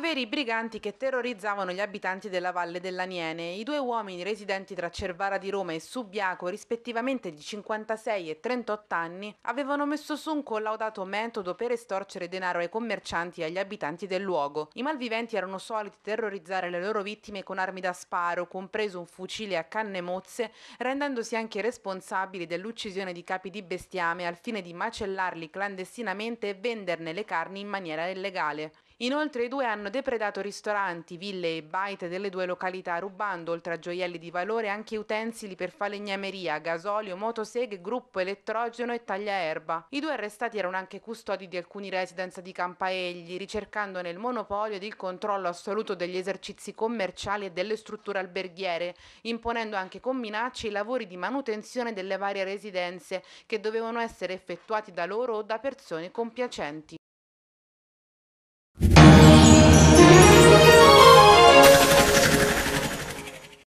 due veri briganti che terrorizzavano gli abitanti della Valle dell'Aniene. I due uomini residenti tra Cervara di Roma e Subiaco, rispettivamente di 56 e 38 anni, avevano messo su un collaudato metodo per estorcere denaro ai commercianti e agli abitanti del luogo. I malviventi erano soliti terrorizzare le loro vittime con armi da sparo, compreso un fucile a canne mozze, rendendosi anche responsabili dell'uccisione di capi di bestiame al fine di macellarli clandestinamente e venderne le carni in maniera illegale. Inoltre i due hanno depredato ristoranti, ville e baite delle due località rubando, oltre a gioielli di valore, anche utensili per falegnameria, gasolio, motoseghe, gruppo elettrogeno e tagliaerba. I due arrestati erano anche custodi di alcuni residenza di Campaegli, ricercandone il monopolio ed il controllo assoluto degli esercizi commerciali e delle strutture alberghiere, imponendo anche con minacce i lavori di manutenzione delle varie residenze che dovevano essere effettuati da loro o da persone compiacenti.